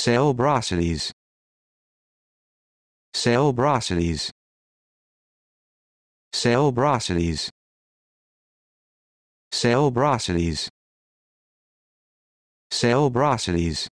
Cerebrosities. Cerebrosities. Cerebrosities. Cerebrosities. Cerebrosities.